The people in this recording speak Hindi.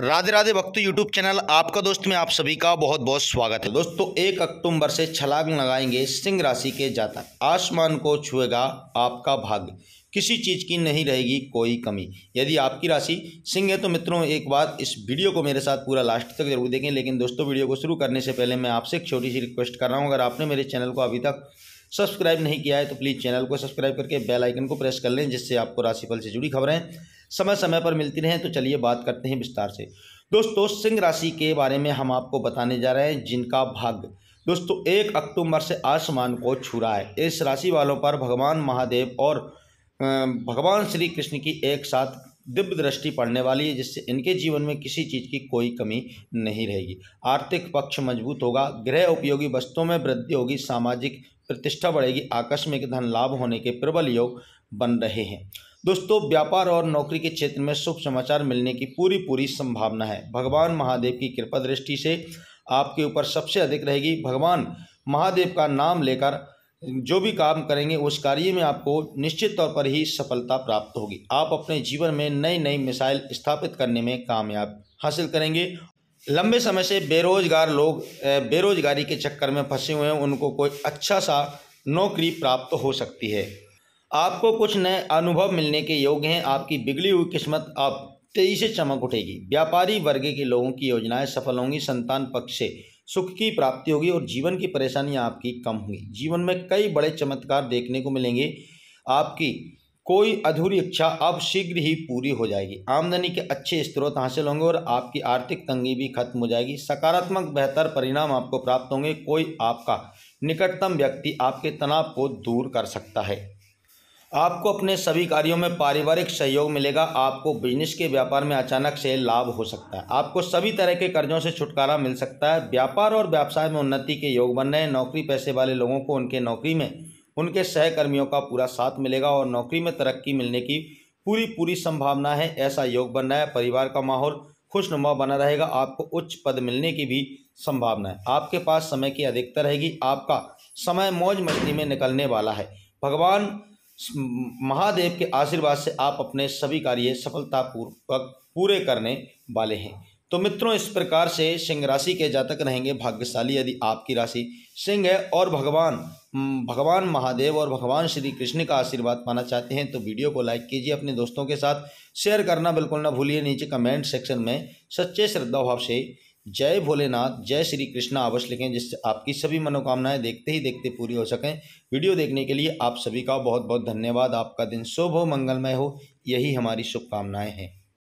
राधे राधे भक्त यूट्यूब चैनल आपका दोस्त में आप सभी का बहुत बहुत स्वागत है दोस्तों एक अक्टूबर से छलांग लगाएंगे सिंह राशि के जातक आसमान को छुएगा आपका भाग्य किसी चीज़ की नहीं रहेगी कोई कमी यदि आपकी राशि सिंह है तो मित्रों एक बात इस वीडियो को मेरे साथ पूरा लास्ट तक जरूर देखें लेकिन दोस्तों वीडियो को शुरू करने से पहले मैं आपसे एक छोटी सी रिक्वेस्ट कर रहा हूँ अगर आपने मेरे चैनल को अभी तक सब्सक्राइब नहीं किया है तो प्लीज़ चैनल को सब्सक्राइब करके बेल आइकन को प्रेस कर लें जिससे आपको राशिफल से जुड़ी खबरें समय समय पर मिलती रहें तो चलिए बात करते हैं विस्तार से दोस्तों सिंह राशि के बारे में हम आपको बताने जा रहे हैं जिनका भाग्य दोस्तों एक अक्टूबर से आसमान को छू रहा है इस राशि वालों पर भगवान महादेव और भगवान श्री कृष्ण की एक साथ दिव्य दृष्टि पड़ने वाली है जिससे इनके जीवन में किसी चीज़ की कोई कमी नहीं रहेगी आर्थिक पक्ष मजबूत होगा गृह उपयोगी वस्तुओं में वृद्धि होगी सामाजिक प्रतिष्ठा बढ़ेगी आकस्मिक धन लाभ होने के प्रबल योग बन रहे हैं दोस्तों व्यापार और नौकरी के क्षेत्र में शुभ समाचार मिलने की पूरी पूरी संभावना है भगवान महादेव की कृपा दृष्टि से आपके ऊपर सबसे अधिक रहेगी भगवान महादेव का नाम लेकर जो भी काम करेंगे उस कार्य में आपको निश्चित तौर पर ही सफलता प्राप्त होगी आप अपने जीवन में नई नई मिसाइल स्थापित करने में कामयाब हासिल करेंगे लंबे समय से बेरोजगार लोग बेरोजगारी के चक्कर में फंसे हुए हैं उनको कोई अच्छा सा नौकरी प्राप्त हो सकती है आपको कुछ नए अनुभव मिलने के योग्य हैं आपकी बिगड़ी हुई किस्मत अब तेजी से चमक उठेगी व्यापारी वर्ग के लोगों की योजनाएं सफल होंगी संतान पक्ष से सुख की प्राप्ति होगी और जीवन की परेशानियाँ आपकी कम होगी जीवन में कई बड़े चमत्कार देखने को मिलेंगे आपकी कोई अधूरी इच्छा अब शीघ्र ही पूरी हो जाएगी आमदनी के अच्छे स्रोत हासिल होंगे और आपकी आर्थिक तंगी भी खत्म हो जाएगी सकारात्मक बेहतर परिणाम आपको प्राप्त होंगे कोई आपका निकटतम व्यक्ति आपके तनाव को दूर कर सकता है आपको अपने सभी कार्यों में पारिवारिक सहयोग मिलेगा आपको बिजनेस के व्यापार में अचानक से लाभ हो सकता है आपको सभी तरह के कर्जों से छुटकारा मिल सकता है व्यापार और व्यवसाय में उन्नति के योग बन रहे हैं नौकरी पैसे वाले लोगों को उनके नौकरी में उनके सहकर्मियों का पूरा साथ मिलेगा और नौकरी में तरक्की मिलने की पूरी पूरी संभावना है ऐसा योग बन रहा है परिवार का माहौल खुशनुमा बना रहेगा आपको उच्च पद मिलने की भी संभावना है आपके पास समय की अधिकता रहेगी आपका समय मौज मस्ती में निकलने वाला है भगवान महादेव के आशीर्वाद से आप अपने सभी कार्य सफलतापूर्वक पूरे करने वाले हैं तो मित्रों इस प्रकार से सिंह राशि के जातक रहेंगे भाग्यशाली यदि आपकी राशि सिंह है और भगवान हम्म, भगवान महादेव और भगवान श्री कृष्ण का आशीर्वाद पाना चाहते हैं तो वीडियो को लाइक कीजिए अपने दोस्तों के साथ शेयर करना बिल्कुल ना भूलिए नीचे कमेंट सेक्शन में सच्चे श्रद्धा भाव से जय भोलेनाथ जय श्री कृष्णा अवश्य लिखें जिससे आपकी सभी मनोकामनाएं देखते ही देखते पूरी हो सकें वीडियो देखने के लिए आप सभी का बहुत बहुत धन्यवाद आपका दिन शुभ हो मंगलमय हो यही हमारी शुभकामनाएं हैं